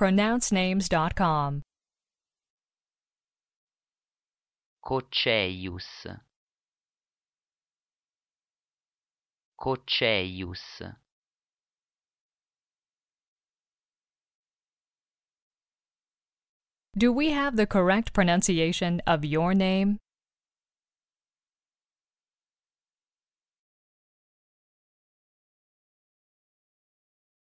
pronouncenames.com. Coceius. Coceius. Do we have the correct pronunciation of your name?